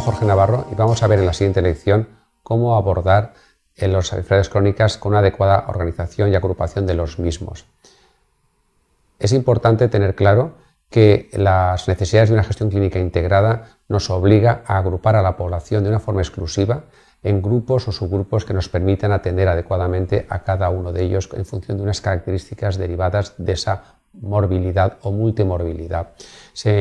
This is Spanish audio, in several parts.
Jorge Navarro y vamos a ver en la siguiente lección cómo abordar en eh, las enfermedades crónicas con una adecuada organización y agrupación de los mismos. Es importante tener claro que las necesidades de una gestión clínica integrada nos obliga a agrupar a la población de una forma exclusiva en grupos o subgrupos que nos permitan atender adecuadamente a cada uno de ellos en función de unas características derivadas de esa morbilidad o multimorbilidad.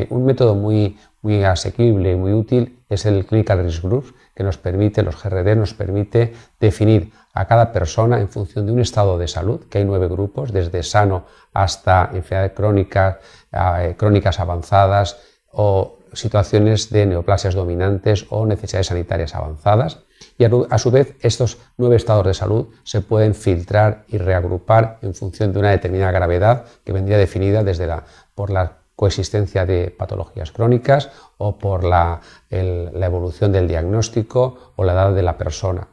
un método muy, muy asequible y muy útil es el Clinical Risk group que nos permite, los GRD nos permite definir a cada persona en función de un estado de salud, que hay nueve grupos, desde sano hasta enfermedades crónicas, eh, crónicas avanzadas o situaciones de neoplasias dominantes o necesidades sanitarias avanzadas. Y a su vez, estos nueve estados de salud se pueden filtrar y reagrupar en función de una determinada gravedad que vendría definida desde la, por la coexistencia de patologías crónicas o por la, la evolución del diagnóstico o la edad de la persona.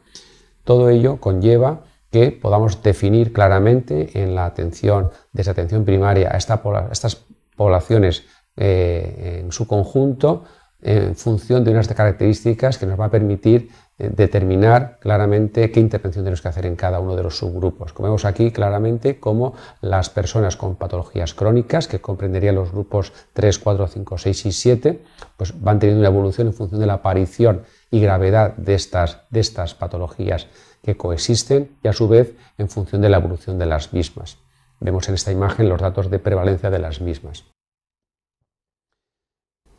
Todo ello conlleva que podamos definir claramente en la atención, desde atención primaria a estas poblaciones eh, en su conjunto en función de unas características que nos va a permitir eh, determinar claramente qué intervención tenemos que hacer en cada uno de los subgrupos. Como vemos aquí claramente cómo las personas con patologías crónicas, que comprenderían los grupos 3, 4, 5, 6 y 7, pues van teniendo una evolución en función de la aparición y gravedad de estas patologías que coexisten y a su vez en función de la evolución de las mismas. Vemos en esta imagen los datos de prevalencia de las mismas.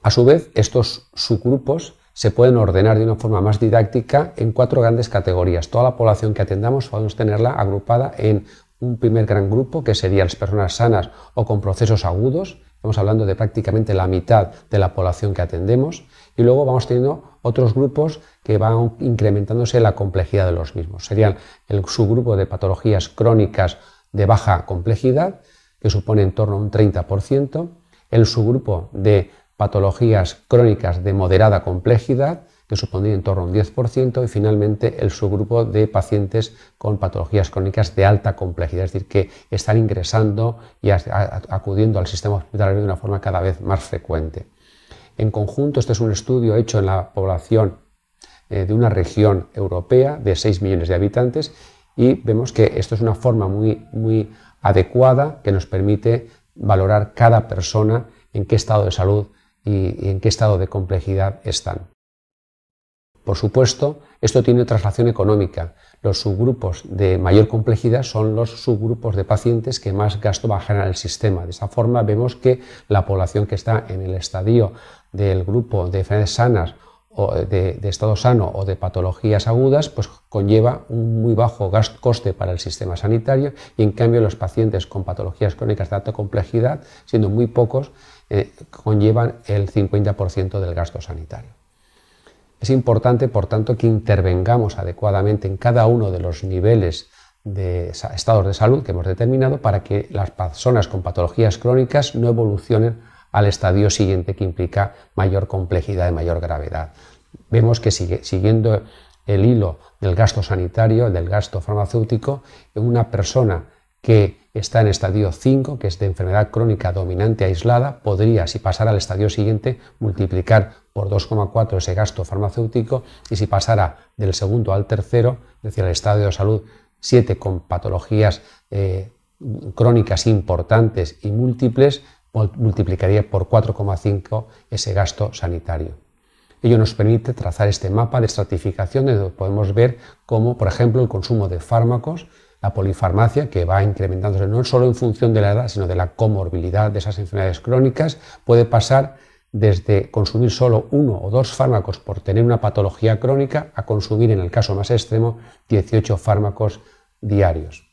A su vez, estos subgrupos se pueden ordenar de una forma más didáctica en cuatro grandes categorías. Toda la población que atendamos podemos tenerla agrupada en un primer gran grupo, que serían las personas sanas o con procesos agudos, estamos hablando de prácticamente la mitad de la población que atendemos, y luego vamos teniendo otros grupos que van incrementándose la complejidad de los mismos. Serían el subgrupo de patologías crónicas de baja complejidad, que supone en torno a un 30%, el subgrupo de patologías crónicas de moderada complejidad, que supondría en torno a un 10%, y finalmente el subgrupo de pacientes con patologías crónicas de alta complejidad, es decir, que están ingresando y acudiendo al sistema hospitalario de una forma cada vez más frecuente. En conjunto, este es un estudio hecho en la población eh, de una región europea de 6 millones de habitantes y vemos que esto es una forma muy, muy adecuada que nos permite valorar cada persona en qué estado de salud y, en qué estado de complejidad están. Por supuesto, esto tiene traslación económica. Los subgrupos de mayor complejidad son los subgrupos de pacientes que más gasto bajan a generar el sistema. De esa forma vemos que la población que está en el estadio del grupo de enfermedades sanas de, estado sano o de patologías agudas, pues conlleva un muy bajo coste para el sistema sanitario y en cambio los pacientes con patologías crónicas de alta complejidad, siendo muy pocos, eh, conllevan el 50% del gasto sanitario. Es importante, por tanto, que intervengamos adecuadamente en cada uno de los niveles de estados de salud que hemos determinado para que las personas con patologías crónicas no evolucionen al estadio siguiente que implica mayor complejidad y mayor gravedad. Vemos que siguiendo el hilo del gasto sanitario, del gasto farmacéutico, una persona que está en estadio 5, que es de enfermedad crónica dominante aislada, podría, si pasara al estadio siguiente, multiplicar por 2,4 ese gasto farmacéutico y si pasara del segundo al tercero, es decir, al estadio de salud 7 con patologías eh, crónicas importantes y múltiples, multiplicaría por 4,5 ese gasto sanitario. Ello nos permite trazar este mapa de estratificación donde podemos ver cómo, por ejemplo, el consumo de fármacos, la polifarmacia, que va incrementándose no solo en función de la edad, sino de la comorbilidad de esas enfermedades crónicas, puede pasar desde consumir solo uno o dos fármacos por tener una patología crónica a consumir, en el caso más extremo, 18 fármacos diarios.